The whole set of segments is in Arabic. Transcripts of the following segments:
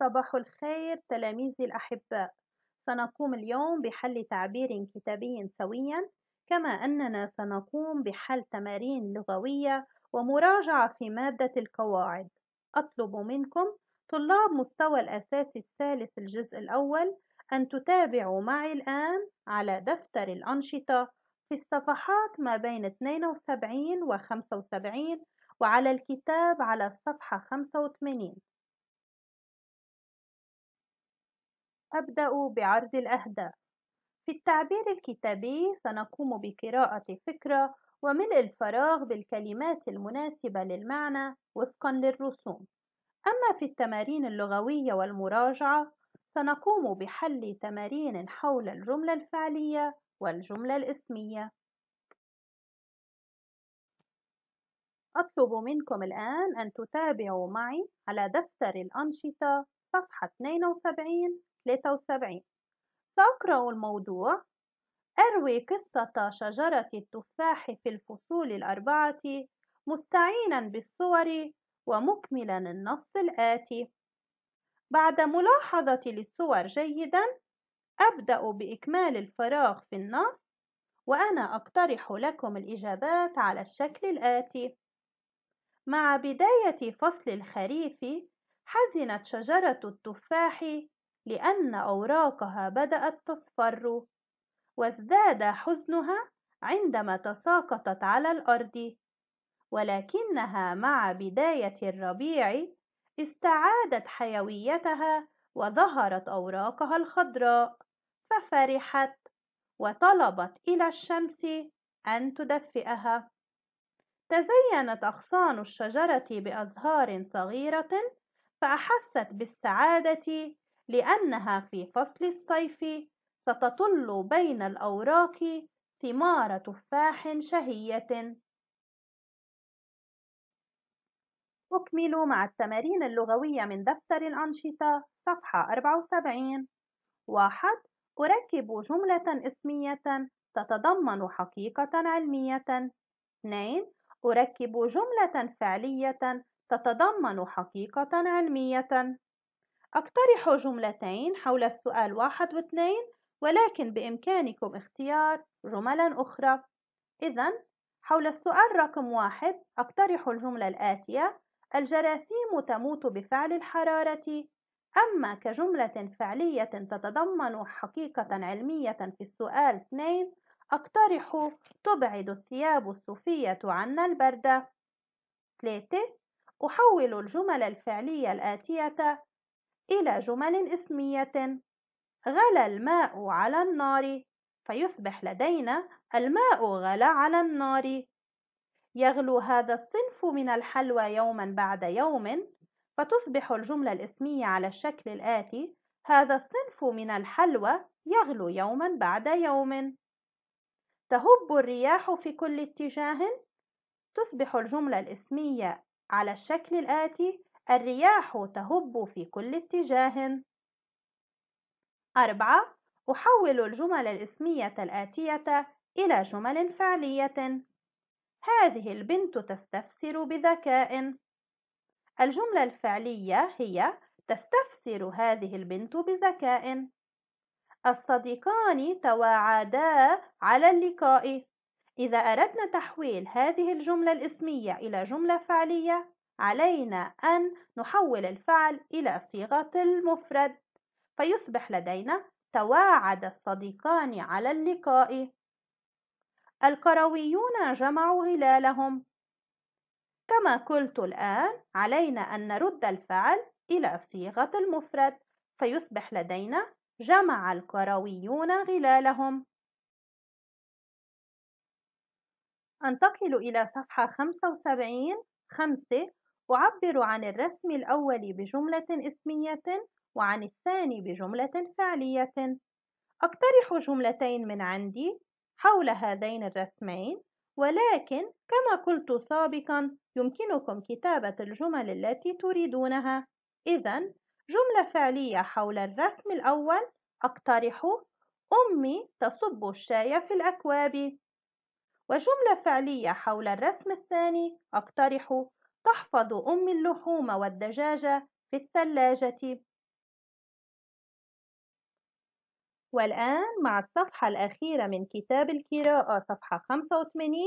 صباح الخير تلاميذي الأحباء سنقوم اليوم بحل تعبير كتابي سويا كما أننا سنقوم بحل تمارين لغوية ومراجعة في مادة القواعد أطلب منكم طلاب مستوى الأساسي الثالث الجزء الأول أن تتابعوا معي الآن على دفتر الأنشطة في الصفحات ما بين 72 و 75 وعلى الكتاب على الصفحة 85 أبدأ بعرض الأهداف. في التعبير الكتابي سنقوم بقراءة فكرة وملء الفراغ بالكلمات المناسبة للمعنى وفقًا للرسوم. أما في التمارين اللغوية والمراجعة سنقوم بحل تمارين حول الجملة الفعلية والجملة الاسمية. أطلب منكم الآن أن تتابعوا معي على دفتر الأنشطة صفحة 72 73 سأقرأ الموضوع أروي قصة شجرة التفاح في الفصول الأربعة مستعينا بالصور ومكملا النص الآتي بعد ملاحظة للصور جيدا أبدأ بإكمال الفراغ في النص وأنا أقترح لكم الإجابات على الشكل الآتي مع بداية فصل الخريف حزنت شجرة التفاح لأن أوراقها بدأت تصفر وازداد حزنها عندما تساقطت على الأرض ولكنها مع بداية الربيع استعادت حيويتها وظهرت أوراقها الخضراء ففرحت وطلبت إلى الشمس أن تدفئها تزينت أغصان الشجرة بأزهار صغيرة فأحست بالسعادة لأنها في فصل الصيف ستطل بين الأوراق ثمار تفاح شهية. أكمل مع التمارين اللغوية من دفتر الأنشطة صفحة 74 واحد أركب جملة اسمية تتضمن حقيقة علمية 2 أركب جملة فعلية تتضمن حقيقة علمية أقترح جملتين حول السؤال واحد واثنين ولكن بإمكانكم اختيار جملا أخرى إذا حول السؤال رقم واحد أقترح الجملة الآتية الجراثيم تموت بفعل الحرارة أما كجملة فعلية تتضمن حقيقة علمية في السؤال 2 أقترح تبعد الثياب الصوفية عنا البرد 3 أحول الجمل الفعلية الآتية إلى جمل اسمية غلى الماء على النار فيصبح لدينا الماء غلى على النار يغلو هذا الصنف من الحلوى يوما بعد يوم فتصبح الجملة الاسمية على الشكل الآتي هذا الصنف من الحلوى يغلو يوما بعد يوم تهب الرياح في كل اتجاه تصبح الجملة الاسمية على الشكل الآتي الرياح تهب في كل اتجاه أربعة أحول الجمل الاسمية الآتية إلى جمل فعلية هذه البنت تستفسر بذكاء الجملة الفعلية هي تستفسر هذه البنت بذكاء الصديقان تواعدا على اللقاء إذا أردنا تحويل هذه الجملة الاسمية إلى جملة فعلية علينا أن نحول الفعل إلى صيغة المفرد فيصبح لدينا تواعد الصديقان على اللقاء القرويون جمعوا غلالهم كما قلت الآن علينا أن نرد الفعل إلى صيغة المفرد فيصبح لدينا جمع القرويون غلالهم أنتقل إلى صفحة 75 5 أعبر عن الرسم الأول بجملة اسمية وعن الثاني بجملة فعلية أقترح جملتين من عندي حول هذين الرسمين ولكن كما قلت سابقا يمكنكم كتابة الجمل التي تريدونها إذا جملة فعلية حول الرسم الأول أقترح أمي تصب الشاي في الأكواب وجملة فعلية حول الرسم الثاني أقترح تحفظ أم اللحوم والدجاج في الثلاجة. والآن مع الصفحة الأخيرة من كتاب القراءة صفحة 85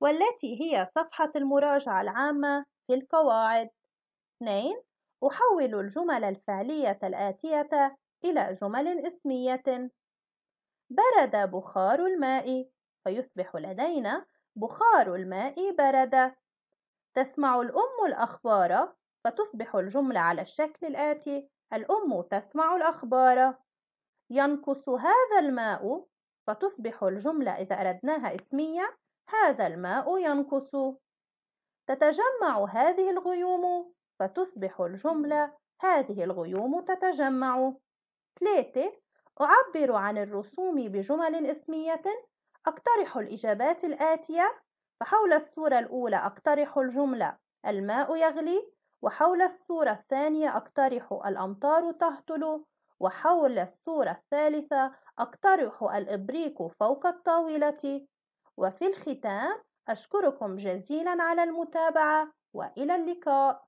والتي هي صفحة المراجعة العامة في القواعد. 2. أحول الجمل الفعلية الآتية إلى جمل اسمية. برد بخار الماء فيصبح لدينا بخار الماء برد تسمع الأم الأخبار فتصبح الجملة على الشكل الآتي الأم تسمع الأخبار ينقص هذا الماء فتصبح الجملة إذا أردناها اسمية هذا الماء ينقص تتجمع هذه الغيوم فتصبح الجملة هذه الغيوم تتجمع 3 أعبر عن الرسوم بجمل اسمية أقترح الإجابات الآتية فحول الصورة الأولى أقترح الجملة الماء يغلي وحول الصورة الثانية أقترح الأمطار تهطل وحول الصورة الثالثة أقترح الإبريق فوق الطاولة وفي الختام أشكركم جزيلا على المتابعة وإلى اللقاء